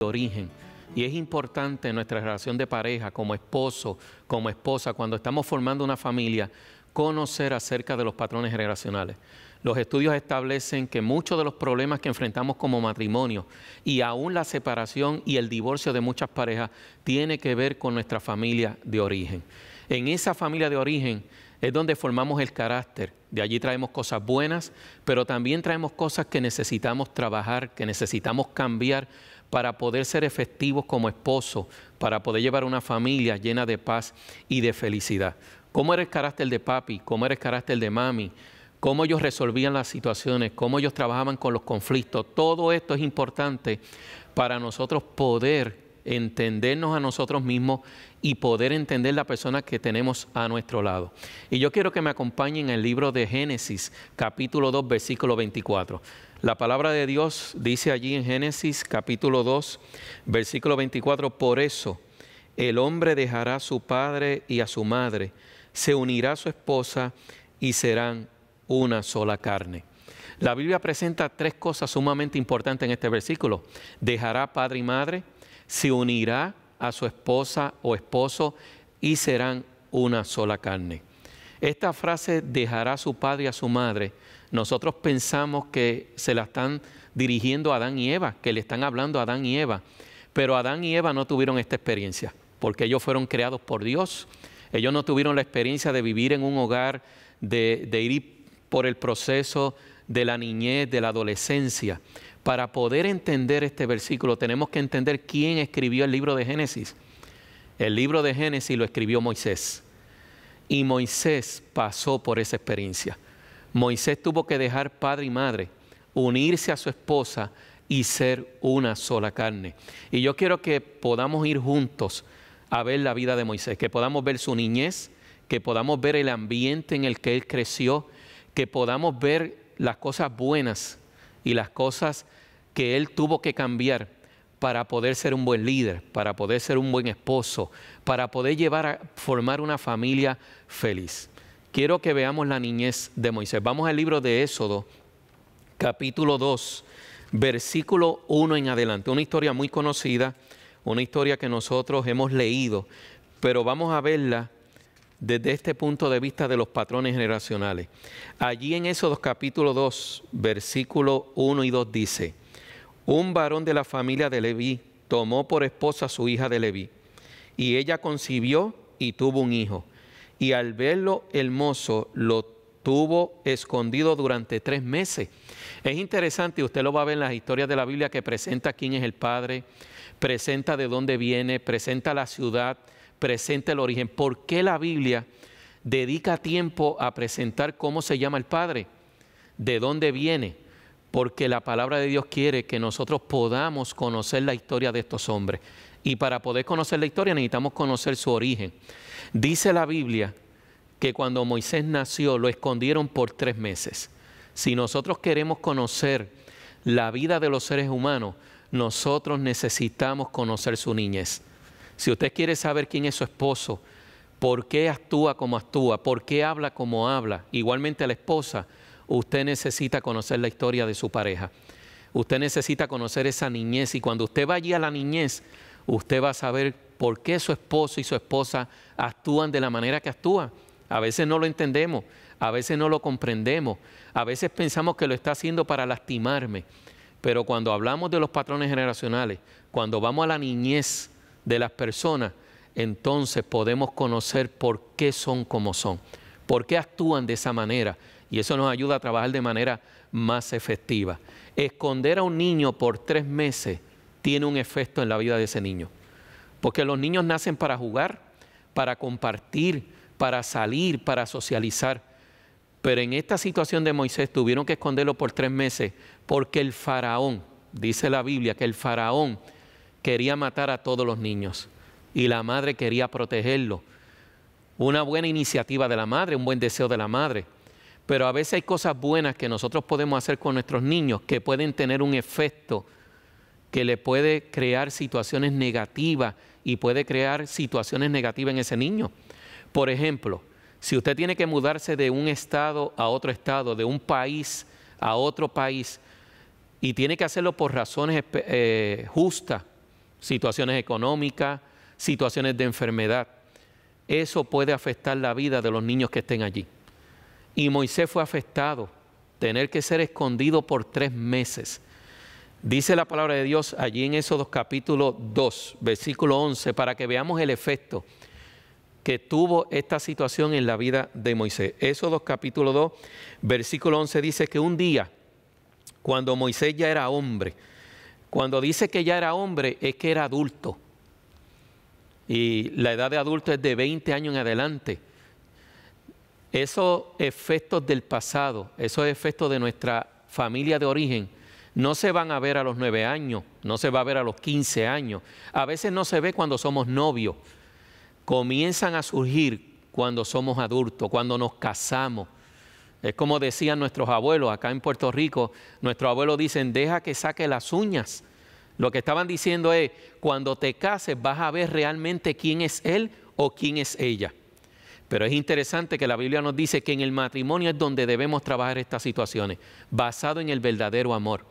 de origen. Y es importante en nuestra relación de pareja, como esposo, como esposa, cuando estamos formando una familia, conocer acerca de los patrones generacionales. Los estudios establecen que muchos de los problemas que enfrentamos como matrimonio y aún la separación y el divorcio de muchas parejas tiene que ver con nuestra familia de origen. En esa familia de origen es donde formamos el carácter. De allí traemos cosas buenas, pero también traemos cosas que necesitamos trabajar, que necesitamos cambiar para poder ser efectivos como esposo, para poder llevar una familia llena de paz y de felicidad. ¿Cómo era el carácter de papi? ¿Cómo era el carácter de mami? ¿Cómo ellos resolvían las situaciones? ¿Cómo ellos trabajaban con los conflictos? Todo esto es importante para nosotros poder entendernos a nosotros mismos y poder entender la persona que tenemos a nuestro lado. Y yo quiero que me acompañen en el libro de Génesis, capítulo 2, versículo 24. La palabra de Dios dice allí en Génesis capítulo 2, versículo 24, por eso el hombre dejará a su padre y a su madre, se unirá a su esposa y serán una sola carne. La Biblia presenta tres cosas sumamente importantes en este versículo. Dejará padre y madre, se unirá a su esposa o esposo y serán una sola carne. Esta frase dejará a su padre y a su madre nosotros pensamos que se la están dirigiendo a Adán y Eva, que le están hablando a Adán y Eva. Pero Adán y Eva no tuvieron esta experiencia, porque ellos fueron creados por Dios. Ellos no tuvieron la experiencia de vivir en un hogar, de, ir por el proceso de la niñez, de la adolescencia. Para poder entender este versículo tenemos que entender quién escribió el libro de Génesis. El libro de Génesis lo escribió Moisés. Y Moisés pasó por esa experiencia. Moisés tuvo que dejar padre y madre, unirse a su esposa y ser una sola carne. Y yo quiero que podamos ir juntos a ver la vida de Moisés, que podamos ver su niñez, que podamos ver el ambiente en el que él creció, que podamos ver las cosas buenas y las cosas que él tuvo que cambiar para poder ser un buen líder, para poder ser un buen esposo, para poder llevar a formar una familia feliz quiero que veamos la niñez de Moisés. Vamos al libro de Éxodo, capítulo 2, versículo 1 en adelante. Una historia muy conocida, una historia que nosotros hemos leído, pero vamos a verla desde este punto de vista de los patrones generacionales. Allí en Éxodo capítulo 2, versículo 1 y 2 dice, un varón de la familia de Leví tomó por esposa a su hija de Leví, y ella concibió y tuvo un hijo y al verlo el mozo lo tuvo escondido durante tres meses. Es interesante, usted lo va a ver en las historias de la Biblia que presenta quién es el Padre, presenta de dónde viene, presenta la ciudad, presenta el origen. ¿Por qué la Biblia dedica tiempo a presentar cómo se llama el Padre? ¿De dónde viene? Porque la palabra de Dios quiere que nosotros podamos conocer la historia de estos hombres. Y para poder conocer la historia necesitamos conocer su origen. Dice la Biblia que cuando Moisés nació lo escondieron por tres meses. Si nosotros queremos conocer la vida de los seres humanos, nosotros necesitamos conocer su niñez. Si usted quiere saber quién es su esposo, por qué actúa como actúa, por qué habla como habla, igualmente la esposa, usted necesita conocer la historia de su pareja. Usted necesita conocer esa niñez y cuando usted va allí a la niñez, usted va a saber por qué su esposo y su esposa actúan de la manera que actúan. A veces no lo entendemos, a veces no lo comprendemos, a veces pensamos que lo está haciendo para lastimarme. Pero cuando hablamos de los patrones generacionales, cuando vamos a la niñez de las personas, entonces podemos conocer por qué son como son, por qué actúan de esa manera. Y eso nos ayuda a trabajar de manera más efectiva. Esconder a un niño por tres meses tiene un efecto en la vida de ese niño. Porque los niños nacen para jugar, para compartir, para salir, para socializar. Pero en esta situación de Moisés tuvieron que esconderlo por tres meses porque el faraón, dice la Biblia, que el faraón quería matar a todos los niños y la madre quería protegerlo. Una buena iniciativa de la madre, un buen deseo de la madre. Pero a veces hay cosas buenas que nosotros podemos hacer con nuestros niños que pueden tener un efecto que le puede crear situaciones negativas y puede crear situaciones negativas en ese niño. Por ejemplo, si usted tiene que mudarse de un estado a otro estado, de un país a otro país, y tiene que hacerlo por razones eh, justas, situaciones económicas, situaciones de enfermedad, eso puede afectar la vida de los niños que estén allí. Y Moisés fue afectado, tener que ser escondido por tres meses Dice la palabra de Dios allí en dos capítulos 2, versículo 11, para que veamos el efecto que tuvo esta situación en la vida de Moisés. dos capítulos 2, versículo 11 dice que un día, cuando Moisés ya era hombre, cuando dice que ya era hombre es que era adulto. Y la edad de adulto es de 20 años en adelante. Esos efectos del pasado, esos efectos de nuestra familia de origen, no se van a ver a los nueve años, no se va a ver a los 15 años. A veces no se ve cuando somos novios. Comienzan a surgir cuando somos adultos, cuando nos casamos. Es como decían nuestros abuelos acá en Puerto Rico, nuestros abuelos dicen, deja que saque las uñas. Lo que estaban diciendo es, cuando te cases vas a ver realmente quién es él o quién es ella. Pero es interesante que la Biblia nos dice que en el matrimonio es donde debemos trabajar estas situaciones, basado en el verdadero amor.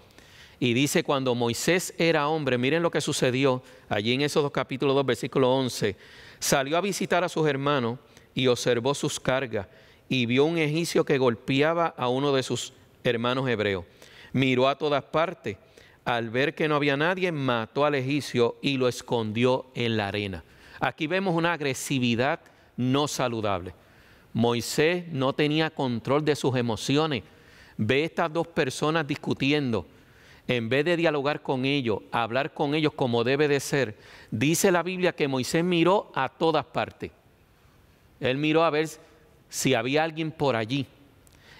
Y dice, cuando Moisés era hombre, miren lo que sucedió allí en esos dos capítulos 2, versículo 11, salió a visitar a sus hermanos y observó sus cargas y vio un egipcio que golpeaba a uno de sus hermanos hebreos. Miró a todas partes, al ver que no había nadie, mató al egipcio y lo escondió en la arena. Aquí vemos una agresividad no saludable. Moisés no tenía control de sus emociones. Ve estas dos personas discutiendo en vez de dialogar con ellos, hablar con ellos como debe de ser, dice la Biblia que Moisés miró a todas partes. Él miró a ver si había alguien por allí.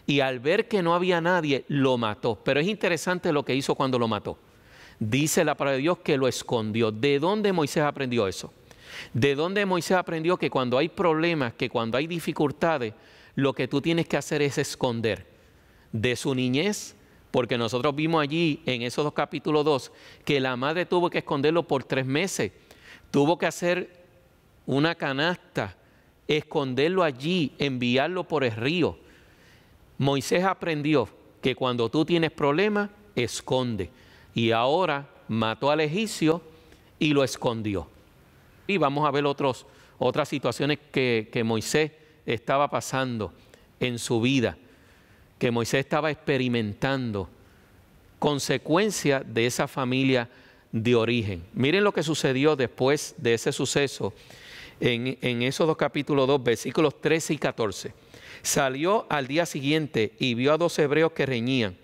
Y al ver que no había nadie, lo mató. Pero es interesante lo que hizo cuando lo mató. Dice la palabra de Dios que lo escondió. ¿De dónde Moisés aprendió eso? ¿De dónde Moisés aprendió que cuando hay problemas, que cuando hay dificultades, lo que tú tienes que hacer es esconder? De su niñez, porque nosotros vimos allí en esos dos capítulos 2 que la madre tuvo que esconderlo por tres meses. Tuvo que hacer una canasta, esconderlo allí, enviarlo por el río. Moisés aprendió que cuando tú tienes problemas, esconde. Y ahora mató al egipcio y lo escondió. Y vamos a ver otros, otras situaciones que, que Moisés estaba pasando en su vida que Moisés estaba experimentando, consecuencia de esa familia de origen. Miren lo que sucedió después de ese suceso en, en esos dos capítulos 2, versículos 13 y 14. Salió al día siguiente y vio a dos hebreos que reñían.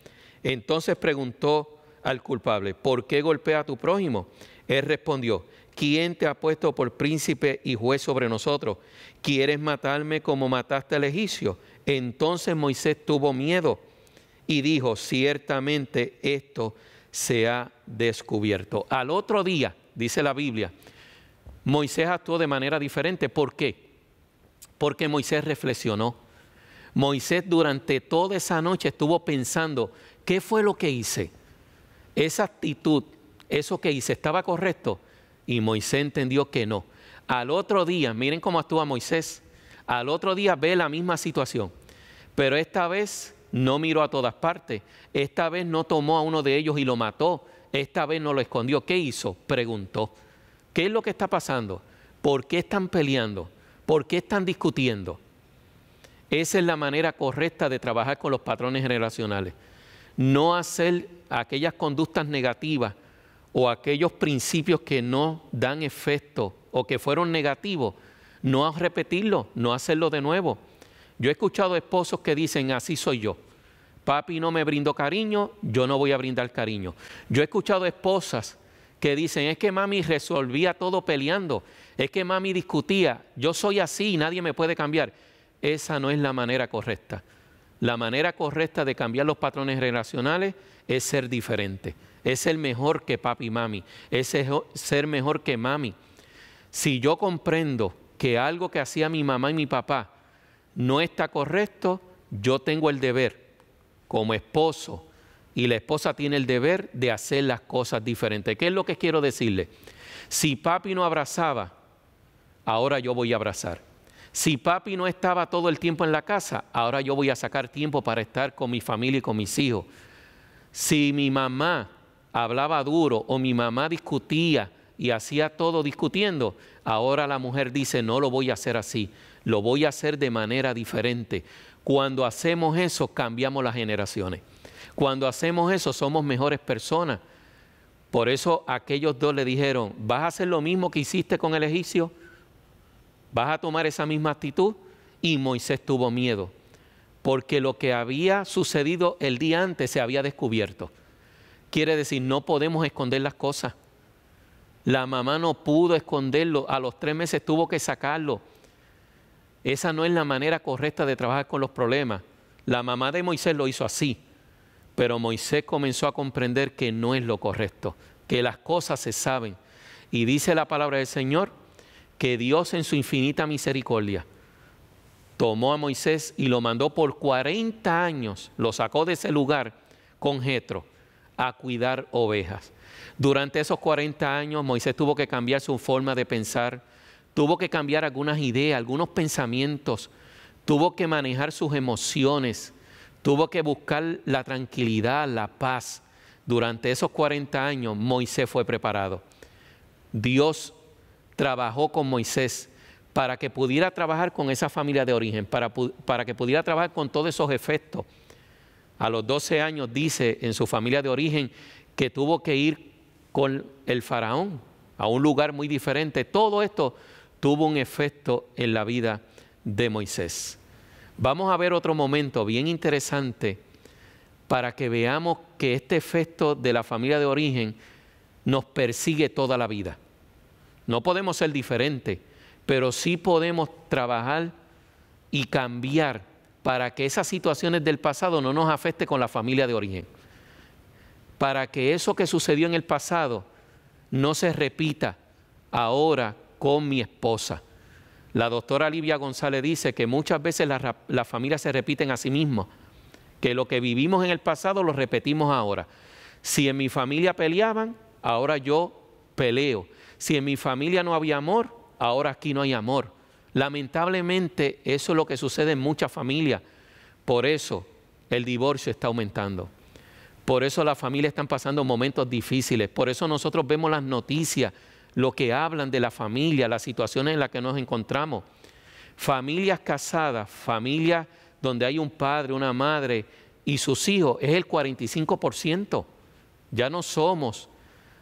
Entonces preguntó al culpable, ¿por qué golpea a tu prójimo? Él respondió, ¿Quién te ha puesto por príncipe y juez sobre nosotros? ¿Quieres matarme como mataste al egipcio? Entonces Moisés tuvo miedo y dijo, ciertamente esto se ha descubierto. Al otro día, dice la Biblia, Moisés actuó de manera diferente. ¿Por qué? Porque Moisés reflexionó. Moisés durante toda esa noche estuvo pensando, ¿qué fue lo que hice? Esa actitud, eso que hice, ¿estaba correcto? Y Moisés entendió que no. Al otro día, miren cómo actúa Moisés, al otro día ve la misma situación, pero esta vez no miró a todas partes, esta vez no tomó a uno de ellos y lo mató, esta vez no lo escondió. ¿Qué hizo? Preguntó. ¿Qué es lo que está pasando? ¿Por qué están peleando? ¿Por qué están discutiendo? Esa es la manera correcta de trabajar con los patrones generacionales. No hacer aquellas conductas negativas o aquellos principios que no dan efecto o que fueron negativos, no repetirlo, no hacerlo de nuevo. Yo he escuchado esposos que dicen, así soy yo. Papi no me brindó cariño, yo no voy a brindar cariño. Yo he escuchado esposas que dicen, es que mami resolvía todo peleando, es que mami discutía, yo soy así y nadie me puede cambiar. Esa no es la manera correcta. La manera correcta de cambiar los patrones relacionales es ser diferente es el mejor que papi y mami, es ser mejor que mami. Si yo comprendo que algo que hacía mi mamá y mi papá no está correcto, yo tengo el deber como esposo y la esposa tiene el deber de hacer las cosas diferentes. ¿Qué es lo que quiero decirle? Si papi no abrazaba, ahora yo voy a abrazar. Si papi no estaba todo el tiempo en la casa, ahora yo voy a sacar tiempo para estar con mi familia y con mis hijos. Si mi mamá hablaba duro o mi mamá discutía y hacía todo discutiendo, ahora la mujer dice, no lo voy a hacer así, lo voy a hacer de manera diferente. Cuando hacemos eso, cambiamos las generaciones. Cuando hacemos eso, somos mejores personas. Por eso aquellos dos le dijeron, ¿vas a hacer lo mismo que hiciste con el egipcio? ¿Vas a tomar esa misma actitud? Y Moisés tuvo miedo, porque lo que había sucedido el día antes se había descubierto. Quiere decir, no podemos esconder las cosas. La mamá no pudo esconderlo, a los tres meses tuvo que sacarlo. Esa no es la manera correcta de trabajar con los problemas. La mamá de Moisés lo hizo así, pero Moisés comenzó a comprender que no es lo correcto, que las cosas se saben. Y dice la palabra del Señor que Dios en su infinita misericordia tomó a Moisés y lo mandó por 40 años, lo sacó de ese lugar con Jetro a cuidar ovejas. Durante esos 40 años Moisés tuvo que cambiar su forma de pensar, tuvo que cambiar algunas ideas, algunos pensamientos, tuvo que manejar sus emociones, tuvo que buscar la tranquilidad, la paz. Durante esos 40 años Moisés fue preparado. Dios trabajó con Moisés para que pudiera trabajar con esa familia de origen, para, para que pudiera trabajar con todos esos efectos a los 12 años dice en su familia de origen que tuvo que ir con el faraón a un lugar muy diferente. Todo esto tuvo un efecto en la vida de Moisés. Vamos a ver otro momento bien interesante para que veamos que este efecto de la familia de origen nos persigue toda la vida. No podemos ser diferentes, pero sí podemos trabajar y cambiar para que esas situaciones del pasado no nos afecten con la familia de origen, para que eso que sucedió en el pasado no se repita ahora con mi esposa. La doctora Livia González dice que muchas veces las familias se repiten a sí mismas, que lo que vivimos en el pasado lo repetimos ahora. Si en mi familia peleaban, ahora yo peleo. Si en mi familia no había amor, ahora aquí no hay amor. Lamentablemente eso es lo que sucede en muchas familias. Por eso el divorcio está aumentando. Por eso las familias están pasando momentos difíciles. Por eso nosotros vemos las noticias, lo que hablan de la familia, las situaciones en las que nos encontramos. Familias casadas, familias donde hay un padre, una madre y sus hijos, es el 45%. Ya no somos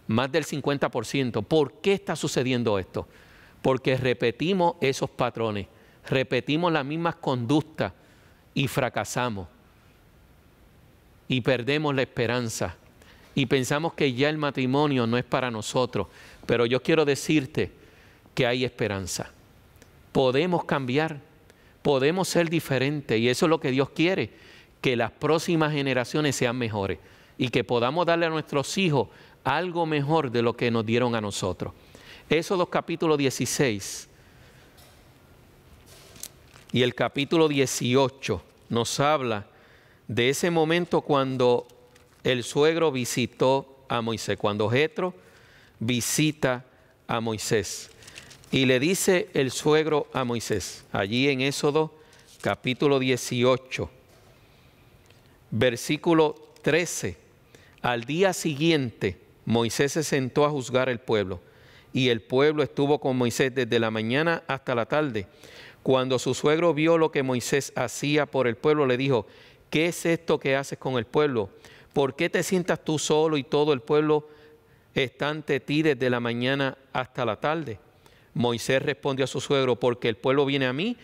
más del 50%. ¿Por qué está sucediendo esto? porque repetimos esos patrones, repetimos las mismas conductas y fracasamos y perdemos la esperanza y pensamos que ya el matrimonio no es para nosotros, pero yo quiero decirte que hay esperanza. Podemos cambiar, podemos ser diferentes y eso es lo que Dios quiere, que las próximas generaciones sean mejores y que podamos darle a nuestros hijos algo mejor de lo que nos dieron a nosotros. Éxodo capítulo 16 y el capítulo 18 nos habla de ese momento cuando el suegro visitó a Moisés, cuando Jetro visita a Moisés. Y le dice el suegro a Moisés, allí en Éxodo capítulo 18, versículo 13, al día siguiente Moisés se sentó a juzgar el pueblo y el pueblo estuvo con Moisés desde la mañana hasta la tarde. Cuando su suegro vio lo que Moisés hacía por el pueblo, le dijo, ¿qué es esto que haces con el pueblo? ¿Por qué te sientas tú solo y todo el pueblo está ante ti desde la mañana hasta la tarde? Moisés respondió a su suegro, porque el pueblo viene a mí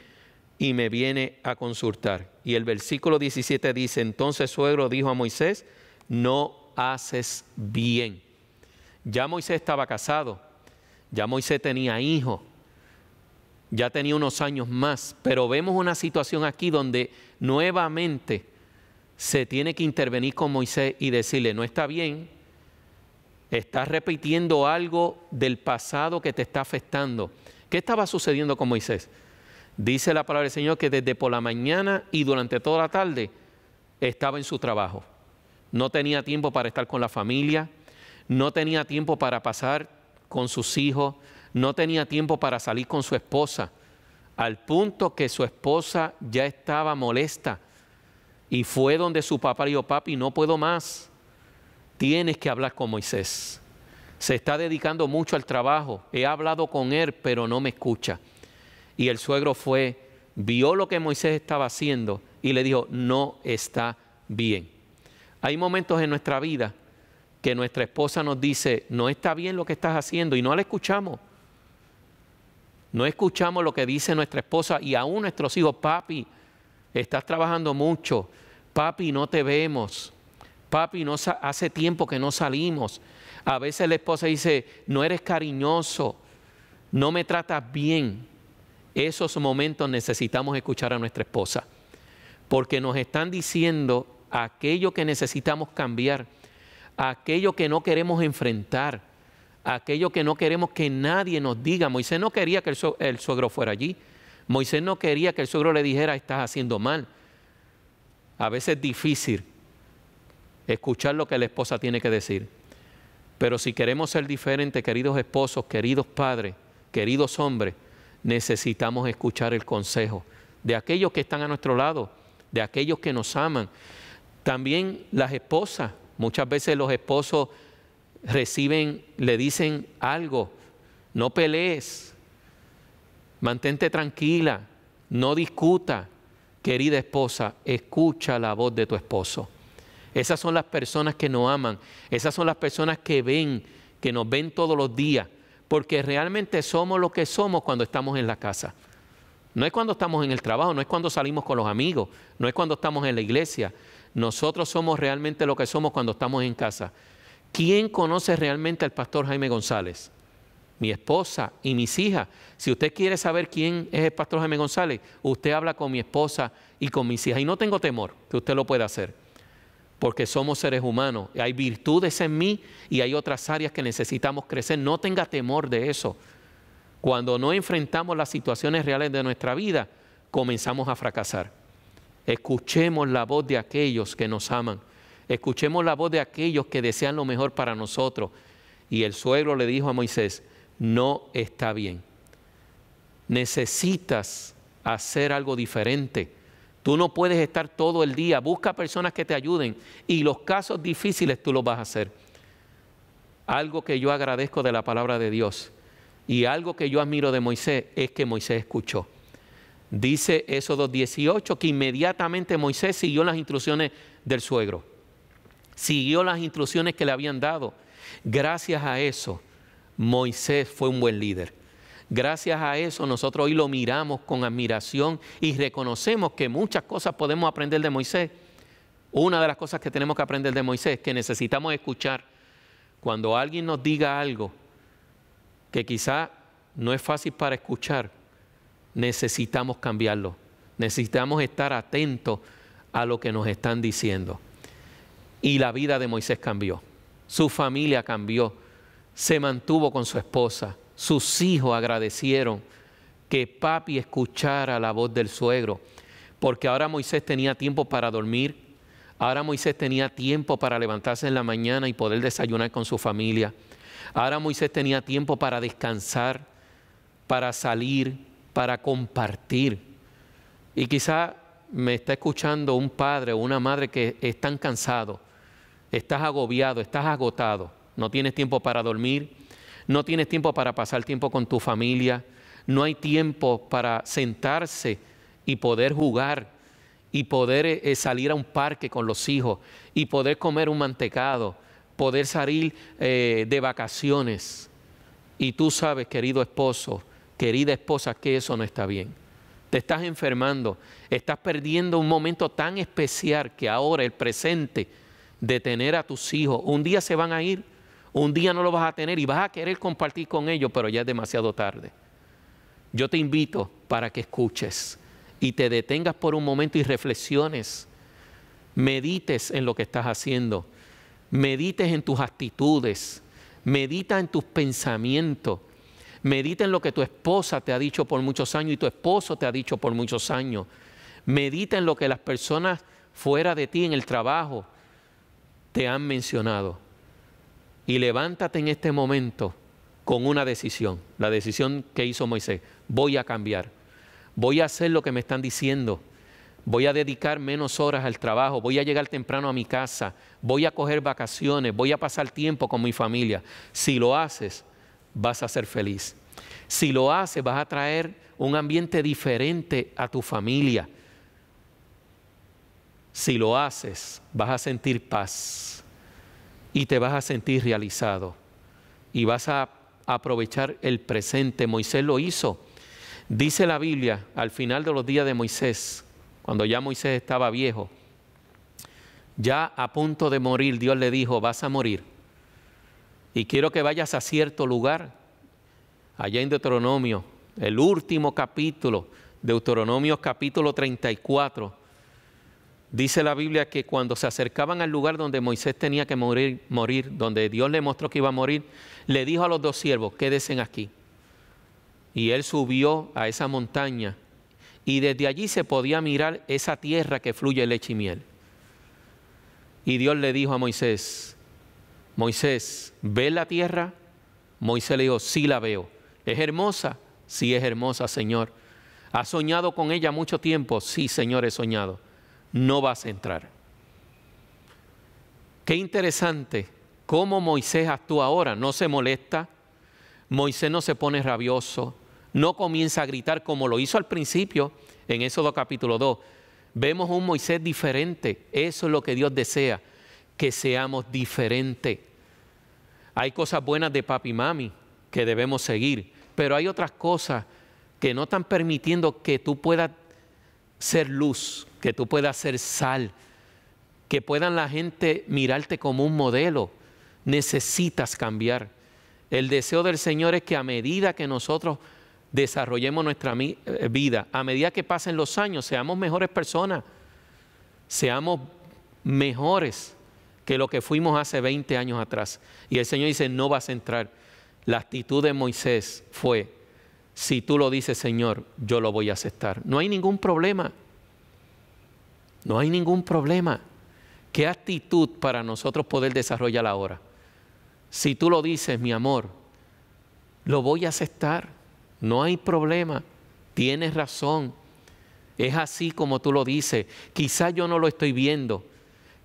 y me viene a consultar. Y el versículo 17 dice, entonces suegro dijo a Moisés, no haces bien. Ya Moisés estaba casado, ya Moisés tenía hijos, ya tenía unos años más, pero vemos una situación aquí donde nuevamente se tiene que intervenir con Moisés y decirle, no está bien, estás repitiendo algo del pasado que te está afectando. ¿Qué estaba sucediendo con Moisés? Dice la palabra del Señor que desde por la mañana y durante toda la tarde estaba en su trabajo. No tenía tiempo para estar con la familia, no tenía tiempo para pasar con sus hijos, no tenía tiempo para salir con su esposa, al punto que su esposa ya estaba molesta y fue donde su papá dijo, papi, no puedo más, tienes que hablar con Moisés. Se está dedicando mucho al trabajo, he hablado con él, pero no me escucha. Y el suegro fue, vio lo que Moisés estaba haciendo y le dijo, no está bien. Hay momentos en nuestra vida que nuestra esposa nos dice, no está bien lo que estás haciendo y no la escuchamos. No escuchamos lo que dice nuestra esposa y aún nuestros hijos, papi, estás trabajando mucho, papi, no te vemos, papi, no hace tiempo que no salimos. A veces la esposa dice, no eres cariñoso, no me tratas bien. Esos momentos necesitamos escuchar a nuestra esposa, porque nos están diciendo aquello que necesitamos cambiar aquello que no queremos enfrentar, aquello que no queremos que nadie nos diga. Moisés no quería que el, suegro fuera allí. Moisés no quería que el suegro le dijera, estás haciendo mal. A veces es difícil escuchar lo que la esposa tiene que decir. Pero si queremos ser diferentes, queridos esposos, queridos padres, queridos hombres, necesitamos escuchar el consejo de aquellos que están a nuestro lado, de aquellos que nos aman. También las esposas, Muchas veces los esposos reciben, le dicen algo, no pelees, mantente tranquila, no discuta. Querida esposa, escucha la voz de tu esposo. Esas son las personas que nos aman, esas son las personas que ven, que nos ven todos los días, porque realmente somos lo que somos cuando estamos en la casa. No es cuando estamos en el trabajo, no es cuando salimos con los amigos, no es cuando estamos en la iglesia, nosotros somos realmente lo que somos cuando estamos en casa. ¿Quién conoce realmente al pastor Jaime González? Mi esposa y mis hijas. Si usted quiere saber quién es el pastor Jaime González, usted habla con mi esposa y con mis hijas. Y no tengo temor que usted lo pueda hacer, porque somos seres humanos. Hay virtudes en mí y hay otras áreas que necesitamos crecer. No tenga temor de eso. Cuando no enfrentamos las situaciones reales de nuestra vida, comenzamos a fracasar. Escuchemos la voz de aquellos que nos aman. Escuchemos la voz de aquellos que desean lo mejor para nosotros. Y el suegro le dijo a Moisés, no está bien. Necesitas hacer algo diferente. Tú no puedes estar todo el día. Busca personas que te ayuden. Y los casos difíciles tú los vas a hacer. Algo que yo agradezco de la palabra de Dios y algo que yo admiro de Moisés es que Moisés escuchó. Dice eso 2.18 que inmediatamente Moisés siguió las instrucciones del suegro. Siguió las instrucciones que le habían dado. Gracias a eso, Moisés fue un buen líder. Gracias a eso nosotros hoy lo miramos con admiración y reconocemos que muchas cosas podemos aprender de Moisés. Una de las cosas que tenemos que aprender de Moisés es que necesitamos escuchar. Cuando alguien nos diga algo que quizá no es fácil para escuchar, necesitamos cambiarlo. Necesitamos estar atentos a lo que nos están diciendo. Y la vida de Moisés cambió. Su familia cambió. Se mantuvo con su esposa. Sus hijos agradecieron que papi escuchara la voz del suegro. Porque ahora Moisés tenía tiempo para dormir. Ahora Moisés tenía tiempo para levantarse en la mañana y poder desayunar con su familia. Ahora Moisés tenía tiempo para descansar, para salir, para compartir. Y quizá me está escuchando un padre o una madre que están cansado, estás agobiado, estás agotado, no tienes tiempo para dormir, no tienes tiempo para pasar tiempo con tu familia, no hay tiempo para sentarse y poder jugar y poder eh, eh, salir a un parque con los hijos y poder comer un mantecado, poder salir eh, de vacaciones. Y tú sabes, querido esposo, Querida esposa, que eso no está bien. Te estás enfermando, estás perdiendo un momento tan especial que ahora el presente de tener a tus hijos, un día se van a ir, un día no lo vas a tener y vas a querer compartir con ellos, pero ya es demasiado tarde. Yo te invito para que escuches y te detengas por un momento y reflexiones, medites en lo que estás haciendo, medites en tus actitudes, medita en tus pensamientos Medita en lo que tu esposa te ha dicho por muchos años y tu esposo te ha dicho por muchos años. Medita en lo que las personas fuera de ti en el trabajo te han mencionado. Y levántate en este momento con una decisión, la decisión que hizo Moisés. Voy a cambiar, voy a hacer lo que me están diciendo, voy a dedicar menos horas al trabajo, voy a llegar temprano a mi casa, voy a coger vacaciones, voy a pasar tiempo con mi familia. Si lo haces, vas a ser feliz. Si lo haces, vas a traer un ambiente diferente a tu familia. Si lo haces, vas a sentir paz y te vas a sentir realizado y vas a aprovechar el presente. Moisés lo hizo. Dice la Biblia al final de los días de Moisés, cuando ya Moisés estaba viejo, ya a punto de morir, Dios le dijo, vas a morir y quiero que vayas a cierto lugar, allá en Deuteronomio, el último capítulo, Deuteronomio capítulo 34. Dice la Biblia que cuando se acercaban al lugar donde Moisés tenía que morir, morir, donde Dios le mostró que iba a morir, le dijo a los dos siervos, quédense aquí. Y él subió a esa montaña y desde allí se podía mirar esa tierra que fluye leche y miel. Y Dios le dijo a Moisés, Moisés, ¿ve la tierra? Moisés le dijo, sí la veo. ¿Es hermosa? Sí es hermosa, Señor. ¿Has soñado con ella mucho tiempo? Sí, Señor, he soñado. No vas a entrar. Qué interesante cómo Moisés actúa ahora. No se molesta, Moisés no se pone rabioso, no comienza a gritar como lo hizo al principio en Éxodo capítulo 2. Vemos un Moisés diferente. Eso es lo que Dios desea, que seamos diferentes. Hay cosas buenas de papi y mami que debemos seguir, pero hay otras cosas que no están permitiendo que tú puedas ser luz, que tú puedas ser sal, que puedan la gente mirarte como un modelo. Necesitas cambiar. El deseo del Señor es que a medida que nosotros desarrollemos nuestra eh, vida, a medida que pasen los años, seamos mejores personas, seamos mejores que lo que fuimos hace 20 años atrás. Y el Señor dice, no vas a entrar. La actitud de Moisés fue, si tú lo dices, Señor, yo lo voy a aceptar. No hay ningún problema. No hay ningún problema. ¿Qué actitud para nosotros poder desarrollar ahora? Si tú lo dices, mi amor, lo voy a aceptar. No hay problema. Tienes razón. Es así como tú lo dices. Quizás yo no lo estoy viendo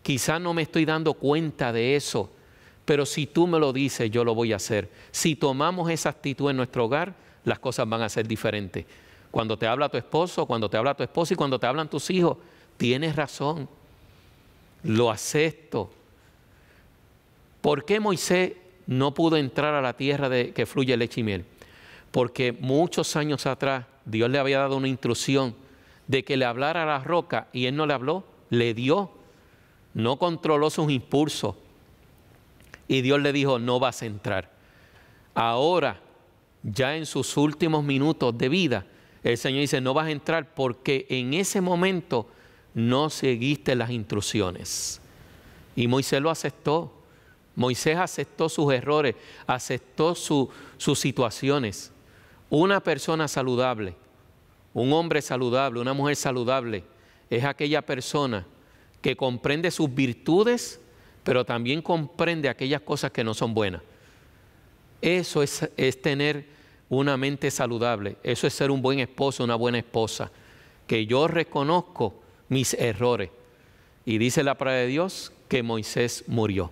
Quizá no me estoy dando cuenta de eso, pero si tú me lo dices, yo lo voy a hacer. Si tomamos esa actitud en nuestro hogar, las cosas van a ser diferentes. Cuando te habla tu esposo, cuando te habla tu esposa y cuando te hablan tus hijos, tienes razón. Lo acepto. ¿Por qué Moisés no pudo entrar a la tierra de, que fluye leche y miel? Porque muchos años atrás Dios le había dado una instrucción de que le hablara a la roca y él no le habló, le dio no controló sus impulsos. Y Dios le dijo, no vas a entrar. Ahora, ya en sus últimos minutos de vida, el Señor dice, no vas a entrar porque en ese momento no seguiste las instrucciones. Y Moisés lo aceptó. Moisés aceptó sus errores, aceptó sus situaciones. Una persona saludable, un hombre saludable, una mujer saludable, es aquella persona que comprende sus virtudes, pero también comprende aquellas cosas que no son buenas. Eso es, es tener una mente saludable, eso es ser un buen esposo, una buena esposa, que yo reconozco mis errores. Y dice la palabra de Dios que Moisés murió,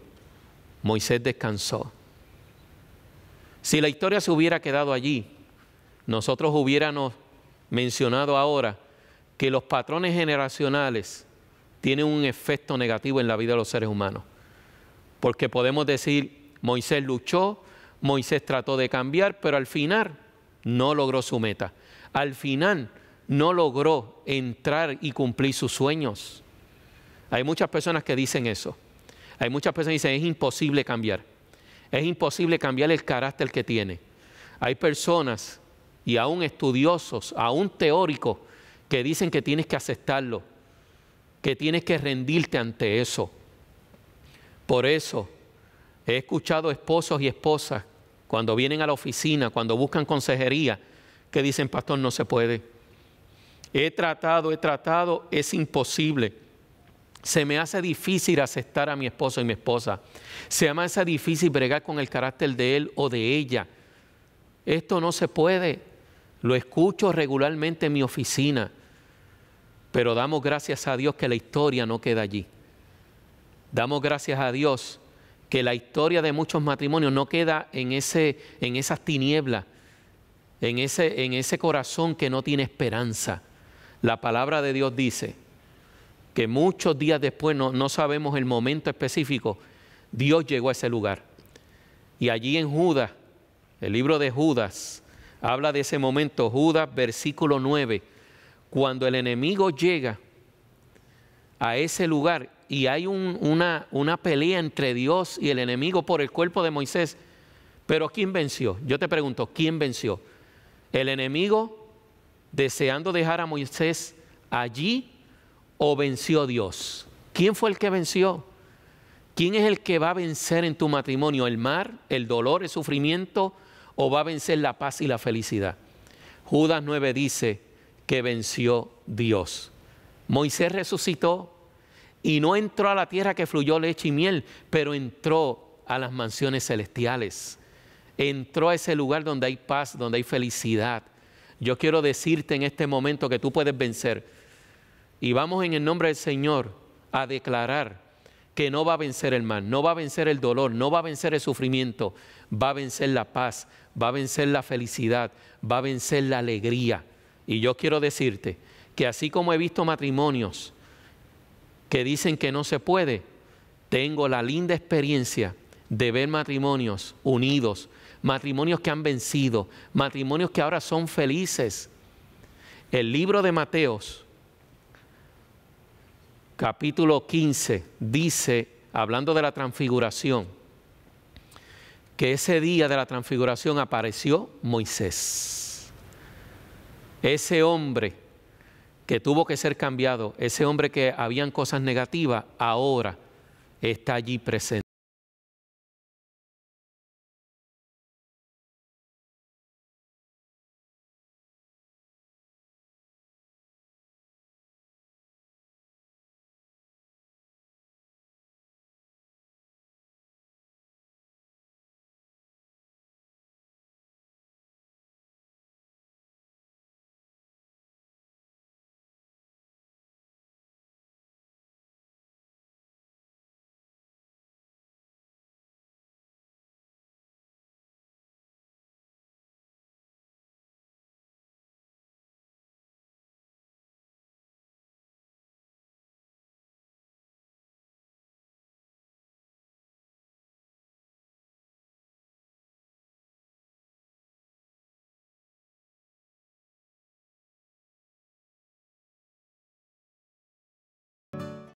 Moisés descansó. Si la historia se hubiera quedado allí, nosotros hubiéramos mencionado ahora que los patrones generacionales tiene un efecto negativo en la vida de los seres humanos. Porque podemos decir, Moisés luchó, Moisés trató de cambiar, pero al final no logró su meta. Al final no logró entrar y cumplir sus sueños. Hay muchas personas que dicen eso. Hay muchas personas que dicen, es imposible cambiar. Es imposible cambiar el carácter que tiene. Hay personas y aún estudiosos, aún teóricos, que dicen que tienes que aceptarlo, que tienes que rendirte ante eso. Por eso he escuchado esposos y esposas cuando vienen a la oficina, cuando buscan consejería, que dicen, pastor, no se puede. He tratado, he tratado, es imposible. Se me hace difícil aceptar a mi esposo y mi esposa. Se me hace difícil bregar con el carácter de él o de ella. Esto no se puede. Lo escucho regularmente en mi oficina. Pero damos gracias a Dios que la historia no queda allí. Damos gracias a Dios que la historia de muchos matrimonios no queda en, ese, en esas tinieblas, en ese, en ese corazón que no tiene esperanza. La palabra de Dios dice que muchos días después, no, no sabemos el momento específico, Dios llegó a ese lugar. Y allí en Judas, el libro de Judas, habla de ese momento, Judas versículo 9, cuando el enemigo llega a ese lugar y hay una, una pelea entre Dios y el enemigo por el cuerpo de Moisés, pero ¿quién venció? Yo te pregunto, ¿quién venció? ¿El enemigo deseando dejar a Moisés allí o venció Dios? ¿Quién fue el que venció? ¿Quién es el que va a vencer en tu matrimonio? ¿El mar, el dolor, el sufrimiento o va a vencer la paz y la felicidad? Judas 9 dice, que venció Dios. Moisés resucitó y no entró a la tierra que fluyó leche y miel, pero entró a las mansiones celestiales. Entró a ese lugar donde hay paz, donde hay felicidad. Yo quiero decirte en este momento que tú puedes vencer. Y vamos en el nombre del Señor a declarar que no va a vencer el mal, no va a vencer el dolor, no va a vencer el sufrimiento, va a vencer la paz, va a vencer la felicidad, va a vencer la alegría y yo quiero decirte que así como he visto matrimonios que dicen que no se puede, tengo la linda experiencia de ver matrimonios unidos, matrimonios que han vencido, matrimonios que ahora son felices. El libro de Mateos, capítulo 15, dice, hablando de la transfiguración, que ese día de la transfiguración apareció Moisés. Ese hombre que tuvo que ser cambiado, ese hombre que habían cosas negativas, ahora está allí presente.